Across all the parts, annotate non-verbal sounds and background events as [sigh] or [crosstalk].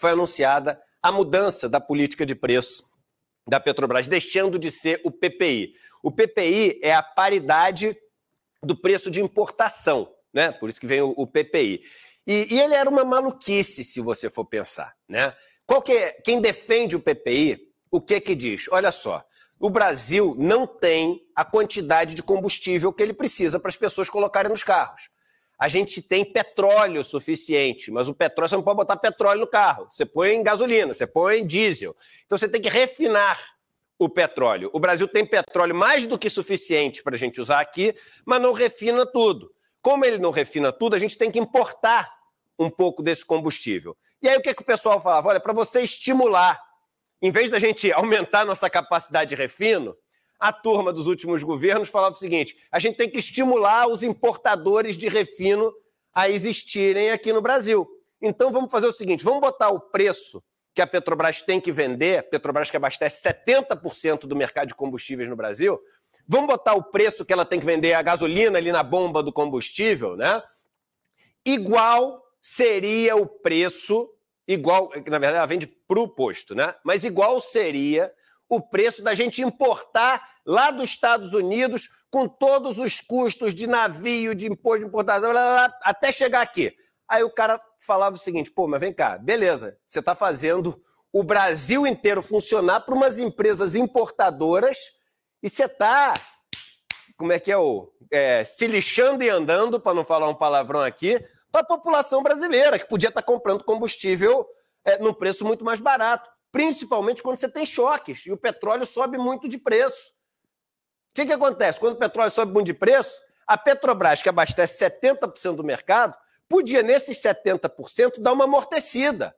foi anunciada a mudança da política de preço da Petrobras, deixando de ser o PPI. O PPI é a paridade do preço de importação, né? Por isso que vem o, o PPI. E, e, ele era uma maluquice, se você for pensar, né? Qual que é, quem defende o PPI, o que que diz? Olha só, o Brasil não tem a quantidade de combustível que ele precisa para as pessoas colocarem nos carros a gente tem petróleo suficiente, mas o petróleo, você não pode botar petróleo no carro, você põe gasolina, você põe diesel. Então você tem que refinar o petróleo. O Brasil tem petróleo mais do que suficiente para a gente usar aqui, mas não refina tudo. Como ele não refina tudo, a gente tem que importar um pouco desse combustível. E aí o que, é que o pessoal falava? Olha, para você estimular, em vez da gente [laughs] aumentar nossa capacidade de refino, a turma dos últimos governos falava o seguinte: a gente tem que estimular os importadores de refino a existirem aqui no Brasil. Então vamos fazer o seguinte: vamos botar o preço que a Petrobras tem que vender, Petrobras que abastece 70% do mercado de combustíveis no Brasil, vamos botar o preço que ela tem que vender a gasolina ali na bomba do combustível, né? Igual seria o preço, igual, na verdade ela vende para o posto, né? Mas igual seria o preço da gente importar lá dos Estados Unidos, com todos os custos de navio, de imposto de importação, blá, blá, blá, até chegar aqui. Aí o cara falava o seguinte: pô, mas vem cá, beleza, você está fazendo o Brasil inteiro funcionar para umas empresas importadoras e você está. Como é que é o. É, se lixando e andando, para não falar um palavrão aqui, para a população brasileira, que podia estar tá comprando combustível é, num preço muito mais barato, principalmente quando você tem choques e o petróleo sobe muito de preço. O que, que acontece? Quando o petróleo sobe muito de preço, a Petrobras, que abastece 70% do mercado, podia, nesses 70%, dar uma amortecida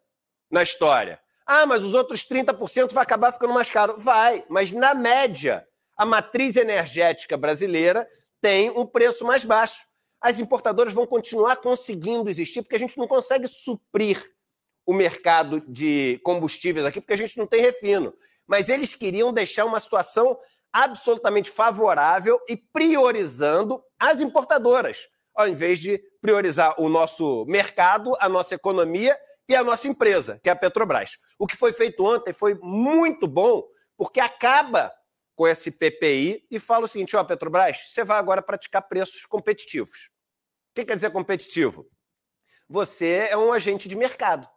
na história. Ah, mas os outros 30% vai acabar ficando mais caro. Vai, mas na média, a matriz energética brasileira tem um preço mais baixo. As importadoras vão continuar conseguindo existir, porque a gente não consegue suprir o mercado de combustíveis aqui, porque a gente não tem refino. Mas eles queriam deixar uma situação absolutamente favorável e priorizando as importadoras, ao invés de priorizar o nosso mercado, a nossa economia e a nossa empresa, que é a Petrobras. O que foi feito ontem foi muito bom, porque acaba com esse PPI e fala o seguinte: ó, Petrobras, você vai agora praticar preços competitivos. O que quer dizer competitivo? Você é um agente de mercado.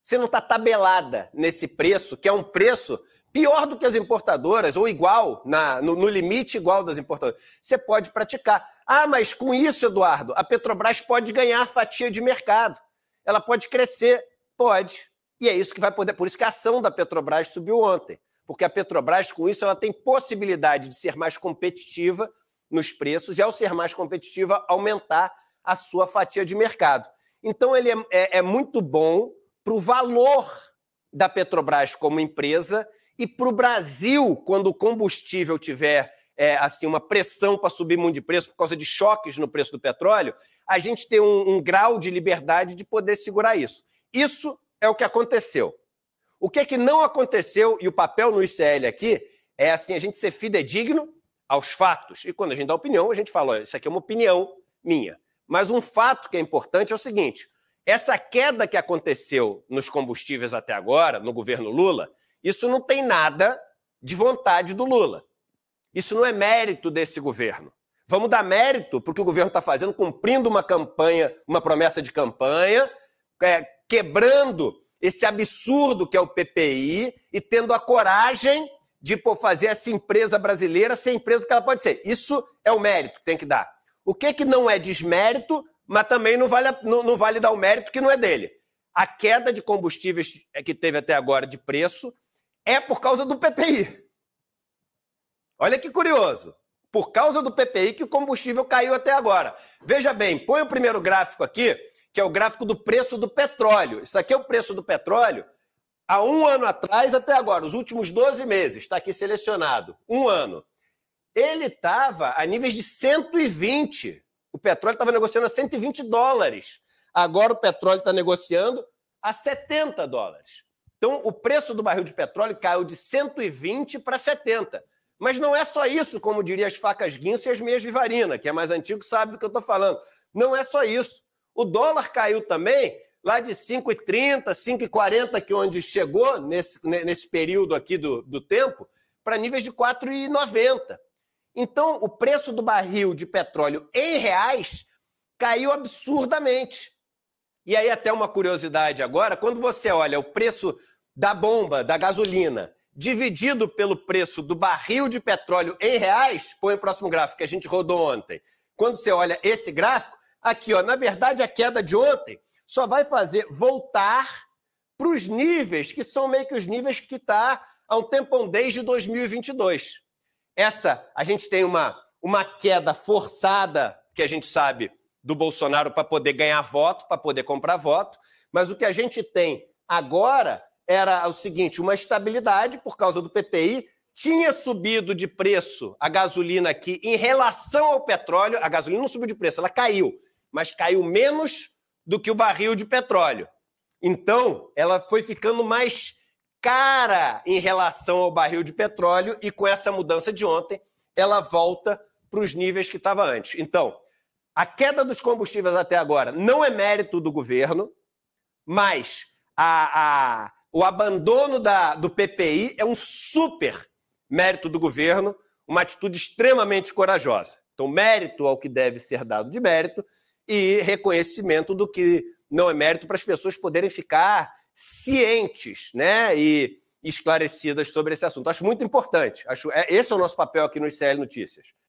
Você não está tabelada nesse preço, que é um preço pior do que as importadoras, ou igual, na, no, no, limite igual das importadoras. Você pode praticar. Ah, mas com isso, Eduardo, a Petrobras pode ganhar fatia de mercado. Ela pode crescer. Pode. E é isso que vai poder. Por isso que a ação da Petrobras subiu ontem. Porque a Petrobras, com isso, ela tem possibilidade de ser mais competitiva nos preços e, ao ser mais competitiva, aumentar a sua fatia de mercado. Então, ele é, é, é muito bom para o valor da Petrobras como empresa e para o Brasil, quando o combustível tiver é, assim uma pressão para subir muito de preço por causa de choques no preço do petróleo, a gente tem um, um grau de liberdade de poder segurar isso. Isso é o que aconteceu. O que, é que não aconteceu, e o papel no ICL aqui, é assim, a gente ser fidedigno aos fatos. E quando a gente dá opinião, a gente fala, isso aqui é uma opinião minha. Mas um fato que é importante é o seguinte, essa queda que aconteceu nos combustíveis até agora, no governo Lula, isso não tem nada de vontade do Lula. Isso não é mérito desse governo. Vamos dar mérito porque o governo está fazendo, cumprindo uma campanha, uma promessa de campanha, é, quebrando esse absurdo que é o PPI e tendo a coragem de pô, fazer essa empresa brasileira ser a empresa que ela pode ser. Isso é o mérito que tem que dar. O que, que não é desmérito, mas também não vale, não, não vale dar o mérito que não é dele. A queda de combustíveis que teve até agora de preço, é por causa do PPI. Olha que curioso. Por causa do PPI que o combustível caiu até agora. Veja bem, põe o primeiro gráfico aqui, que é o gráfico do preço do petróleo. Isso aqui é o preço do petróleo há um ano atrás até agora, os últimos 12 meses, está aqui selecionado. Um ano. Ele estava a níveis de 120. O petróleo estava negociando a 120 dólares. Agora o petróleo está negociando a 70 dólares. Então, o preço do barril de petróleo caiu de 120 para 70. Mas não é só isso, como diria as facas guinças e as meias vivarina, que é mais antigo sabe do que eu estou falando. Não é só isso. O dólar caiu também lá de 5,30, 5,40, que é onde chegou nesse, né, nesse período aqui do, do tempo, para níveis de 4,90. Então, o preço do barril de petróleo em reais caiu absurdamente. E aí, até uma curiosidade agora: quando você olha o preço da bomba, da gasolina, dividido pelo preço do barril de petróleo em reais, põe o próximo gráfico que a gente rodou ontem. Quando você olha esse gráfico, aqui, ó, na verdade, a queda de ontem só vai fazer voltar para os níveis que são meio que os níveis que está há um tempão desde 2022. Essa, a gente tem uma, uma queda forçada, que a gente sabe, do Bolsonaro para poder ganhar voto, para poder comprar voto, mas o que a gente tem agora era o seguinte: uma estabilidade por causa do PPI. Tinha subido de preço a gasolina aqui em relação ao petróleo. A gasolina não subiu de preço, ela caiu, mas caiu menos do que o barril de petróleo. Então, ela foi ficando mais cara em relação ao barril de petróleo e com essa mudança de ontem, ela volta para os níveis que estava antes. Então, a queda dos combustíveis até agora não é mérito do governo, mas a, a, o abandono da, do PPI é um super mérito do governo, uma atitude extremamente corajosa. Então, mérito ao que deve ser dado de mérito e reconhecimento do que não é mérito para as pessoas poderem ficar cientes né? e esclarecidas sobre esse assunto. Acho muito importante. Acho, é, esse é o nosso papel aqui no ICL Notícias.